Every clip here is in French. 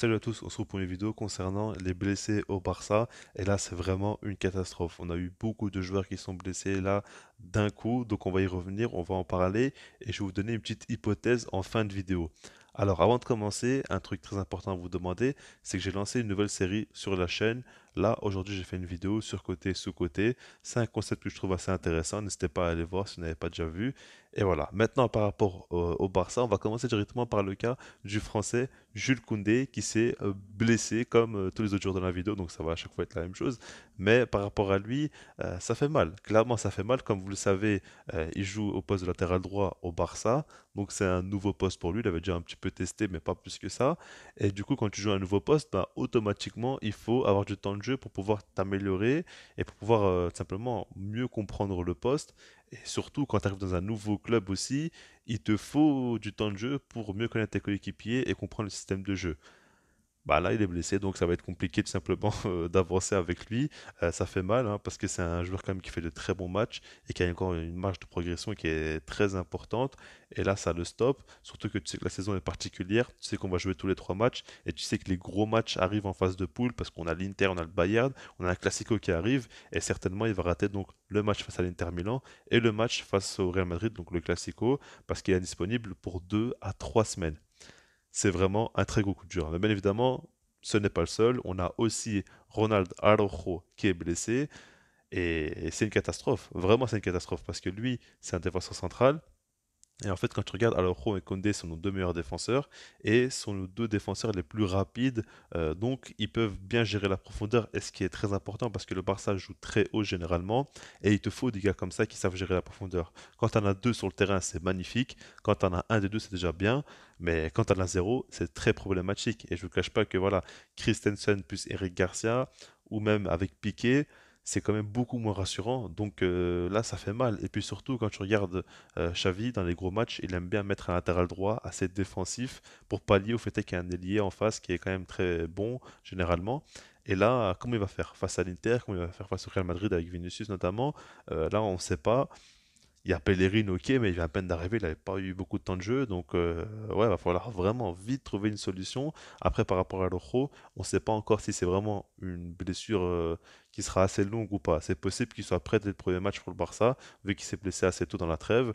Salut à tous, on se retrouve pour une vidéo concernant les blessés au Barça. Et là, c'est vraiment une catastrophe. On a eu beaucoup de joueurs qui sont blessés là d'un coup. Donc on va y revenir, on va en parler. Et je vais vous donner une petite hypothèse en fin de vidéo. Alors avant de commencer, un truc très important à vous demander, c'est que j'ai lancé une nouvelle série sur la chaîne. Là, aujourd'hui, j'ai fait une vidéo sur côté, sous côté. C'est un concept que je trouve assez intéressant. N'hésitez pas à aller voir si vous n'avez pas déjà vu. Et voilà, maintenant par rapport au Barça, on va commencer directement par le cas du Français Jules Koundé qui s'est euh, blessé comme euh, tous les autres jours dans la vidéo, donc ça va à chaque fois être la même chose. Mais par rapport à lui, euh, ça fait mal. Clairement, ça fait mal. Comme vous le savez, il joue au poste de latéral droit au Barça, donc c'est un nouveau poste pour lui. Il avait déjà un petit peu testé, mais pas plus que ça. Et du coup, quand tu joues à un nouveau poste, bah, automatiquement, il faut avoir du temps de jeu pour pouvoir t'améliorer et pour pouvoir simplement mieux comprendre le poste. Et surtout, quand tu arrives dans un nouveau club aussi, il te faut du temps de jeu pour mieux connaître tes coéquipiers et comprendre le système de jeu. Bah là il est blessé donc ça va être compliqué tout simplement euh, d'avancer avec lui. Euh, ça fait mal hein, parce que c'est un joueur quand même qui fait de très bons matchs et qui a encore une marge de progression qui est très importante. Et là ça le stoppe, surtout que tu sais que la saison est particulière, tu sais qu'on va jouer tous les trois matchs et tu sais que les gros matchs arrivent en phase de poule parce qu'on a l'Inter, on a le Bayern, on a un Classico qui arrive et certainement il va rater donc le match face à l'Inter Milan et le match face au Real Madrid, donc le Classico, parce qu'il est disponible pour deux à trois semaines c'est vraiment un très gros coup dur. Hein. Mais bien évidemment, ce n'est pas le seul. On a aussi Ronald Arojo qui est blessé. Et c'est une catastrophe. Vraiment, c'est une catastrophe. Parce que lui, c'est un défenseur central. Et en fait, quand tu regardes, Araujo et Condé sont nos deux meilleurs défenseurs et sont nos deux défenseurs les plus rapides. Euh, donc, ils peuvent bien gérer la profondeur, et ce qui est très important parce que le Barça joue très haut généralement. Et il te faut des gars comme ça qui savent gérer la profondeur. Quand on a deux sur le terrain, c'est magnifique. Quand on a un des deux, c'est déjà bien. Mais quand on a zéro, c'est très problématique. Et je ne vous cache pas que voilà, Christensen plus Eric Garcia, ou même avec Piquet, c'est quand même beaucoup moins rassurant. Donc euh, là, ça fait mal. Et puis surtout, quand tu regardes euh, Xavi dans les gros matchs, il aime bien mettre un latéral droit assez défensif pour pallier au fait qu'il y a un ailier en face qui est quand même très bon généralement. Et là, comment il va faire face à l'Inter, comment il va faire face au Real Madrid avec Vinicius notamment, euh, là on ne sait pas. Il y a Pellerin, ok, mais il vient à peine d'arriver, il n'avait pas eu beaucoup de temps de jeu, donc euh, ouais, va falloir vraiment vite trouver une solution. Après, par rapport à l'Ocho on ne sait pas encore si c'est vraiment une blessure euh, qui sera assez longue ou pas. C'est possible qu'il soit prêt dès le premier match pour le Barça, vu qu'il s'est blessé assez tôt dans la trêve.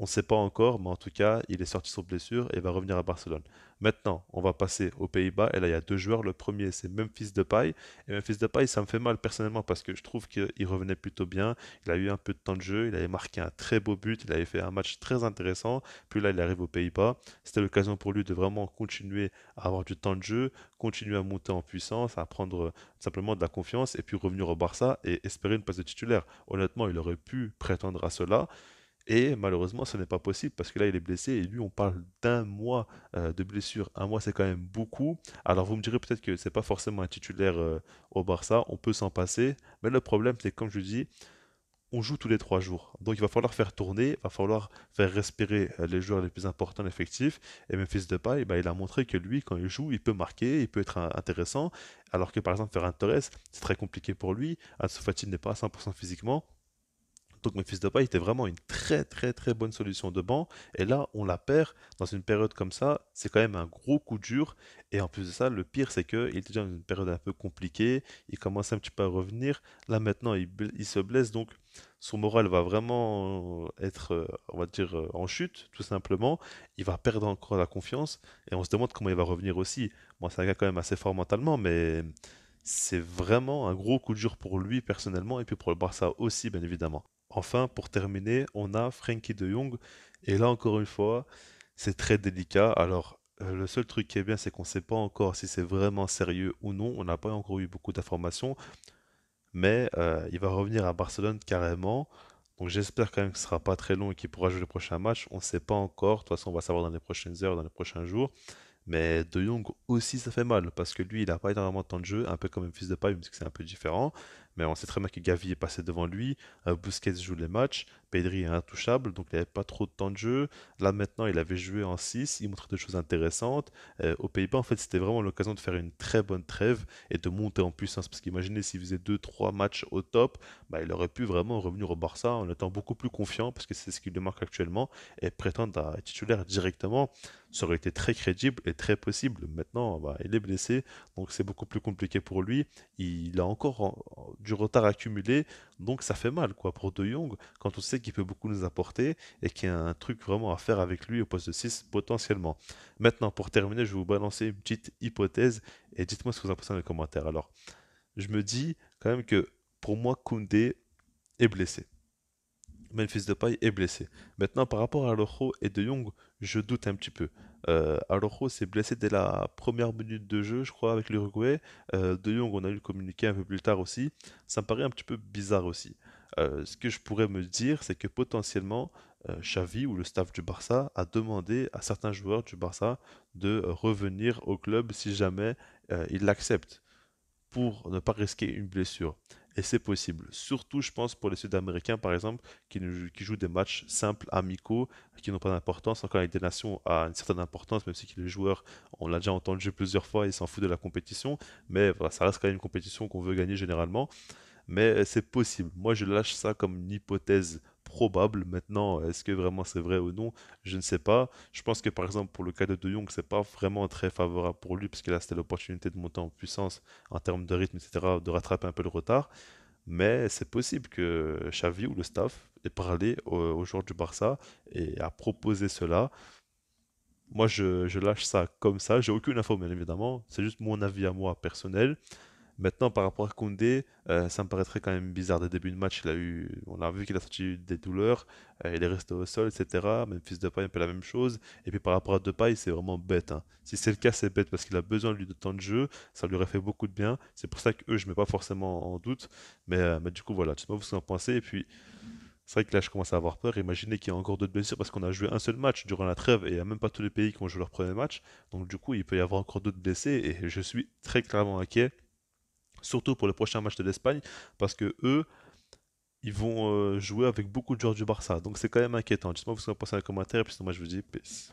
On ne sait pas encore, mais en tout cas, il est sorti sur blessure et va revenir à Barcelone. Maintenant, on va passer aux Pays-Bas. Et là, il y a deux joueurs. Le premier, c'est Memphis Depay. Et Memphis Depay, ça me fait mal personnellement parce que je trouve qu'il revenait plutôt bien. Il a eu un peu de temps de jeu. Il avait marqué un très beau but. Il avait fait un match très intéressant. Puis là, il arrive aux Pays-Bas. C'était l'occasion pour lui de vraiment continuer à avoir du temps de jeu, continuer à monter en puissance, à prendre simplement de la confiance et puis revenir au Barça et espérer une place de titulaire. Honnêtement, il aurait pu prétendre à cela. Et malheureusement, ce n'est pas possible parce que là, il est blessé et lui, on parle d'un mois euh, de blessure. Un mois, c'est quand même beaucoup. Alors, vous me direz peut-être que ce n'est pas forcément un titulaire euh, au Barça, on peut s'en passer. Mais le problème, c'est comme je dis, on joue tous les trois jours. Donc il va falloir faire tourner, il va falloir faire respirer euh, les joueurs les plus importants effectifs. l'effectif. Et fils de paille, eh ben, il a montré que lui, quand il joue, il peut marquer, il peut être intéressant. Alors que par exemple, faire un Torres, c'est très compliqué pour lui. Ansofati n'est pas à 100% physiquement. Donc de Depay était vraiment une très très très bonne solution de banc. Et là, on la perd dans une période comme ça. C'est quand même un gros coup dur. Et en plus de ça, le pire, c'est qu'il était déjà dans une période un peu compliquée. Il commence un petit peu à revenir. Là maintenant, il, se blesse. Donc son moral va vraiment être, euh, on va dire, euh, en chute, tout simplement. Il va perdre encore la confiance et on se demande comment il va revenir aussi. Moi, bon, c'est un gars quand même assez fort mentalement, mais c'est vraiment un gros coup de dur pour lui personnellement et puis pour le Barça aussi, bien évidemment. Enfin, pour terminer, on a Frankie de Jong. Et là, encore une fois, c'est très délicat. Alors, euh, le seul truc qui est bien, c'est qu'on ne sait pas encore si c'est vraiment sérieux ou non. On n'a pas encore eu beaucoup d'informations. Mais euh, il va revenir à Barcelone carrément. Donc j'espère quand même que ce ne sera pas très long et qu'il pourra jouer le prochain match. On ne sait pas encore. De toute façon, on va savoir dans les prochaines heures, dans les prochains jours. Mais De Jong aussi, ça fait mal parce que lui, il n'a pas énormément de temps de jeu, un peu comme un fils de paille, même si c'est un peu différent mais on sait très bien que Gavi est passé devant lui, euh, Busquets joue les matchs, Pedri est intouchable, donc il n'avait pas trop de temps de jeu. Là maintenant, il avait joué en 6, il montrait des choses intéressantes. Euh, au Pays-Bas, en fait, c'était vraiment l'occasion de faire une très bonne trêve et de monter en puissance, parce qu'imaginez s'il faisait 2-3 matchs au top, bah, il aurait pu vraiment revenir au Barça en étant beaucoup plus confiant, parce que c'est ce qui lui actuellement, et prétendre à être titulaire directement, ça aurait été très crédible et très possible. Maintenant, bah, il est blessé, donc c'est beaucoup plus compliqué pour lui. Il a encore du du retard accumulé, donc ça fait mal quoi pour De Jong, quand on sait qu'il peut beaucoup nous apporter et qu'il y a un truc vraiment à faire avec lui au poste de 6 potentiellement. Maintenant, pour terminer, je vais vous balancer une petite hypothèse et dites-moi ce que vous en pensez dans les commentaires. Alors, je me dis quand même que pour moi, Koundé est blessé de Depay est blessé. Maintenant, par rapport à Alojo et De Jong, je doute un petit peu. Euh, Alojo s'est blessé dès la première minute de jeu, je crois, avec l'Uruguay. Euh, de Jong, on a eu le communiqué un peu plus tard aussi. Ça me paraît un petit peu bizarre aussi. Euh, ce que je pourrais me dire, c'est que potentiellement, euh, Xavi ou le staff du Barça a demandé à certains joueurs du Barça de revenir au club si jamais ils l'acceptent, pour ne pas risquer une blessure et c'est possible. Surtout, je pense, pour les Sud-Américains, par exemple, qui, jouent des matchs simples, amicaux, qui n'ont pas d'importance, encore avec des nations à une certaine importance, même si les joueurs, on l'a déjà entendu plusieurs fois, ils s'en foutent de la compétition, mais ça reste quand même une compétition qu'on veut gagner généralement. Mais euh, c'est possible. Moi, je lâche ça comme une hypothèse probable. Maintenant, est-ce que vraiment c'est vrai ou non Je ne sais pas. Je pense que par exemple pour le cas de De Jong, c'est pas vraiment très favorable pour lui parce que là c'était l'opportunité de monter en puissance en termes de rythme, etc., de rattraper un peu le retard. Mais c'est possible que Xavi ou le staff ait parlé aux, au joueurs du Barça et a proposé cela. Moi, je, je lâche ça comme ça. J'ai aucune info, bien évidemment. C'est juste mon avis à moi personnel. Maintenant, par rapport à Koundé, euh, ça me paraîtrait quand même bizarre. Au début de match, il a eu, on a vu qu'il a sorti des douleurs, euh, il est resté au sol, etc. Même de paille, un peu la même chose. Et puis par rapport à Depay, c'est vraiment bête. Hein. Si c'est le cas, c'est bête parce qu'il a besoin lui de temps de jeu, ça lui aurait fait beaucoup de bien. C'est pour ça que eux, je ne mets pas forcément en doute. Euh, mais, du coup, voilà, je sais pas vous ce que en pensez. Et puis. C'est vrai que là, je commence à avoir peur. Imaginez qu'il y a encore d'autres blessures parce qu'on a joué un seul match durant la trêve et il n'y a même pas tous les pays qui ont joué leur premier match. Donc, du coup, il peut y avoir encore d'autres blessés et je suis très clairement inquiet surtout pour le prochain match de l'Espagne, parce que eux, ils vont euh, jouer avec beaucoup de joueurs du Barça. Donc c'est quand même inquiétant. Dites-moi vous en pensez dans les commentaires, et puis sinon, moi je vous dis peace.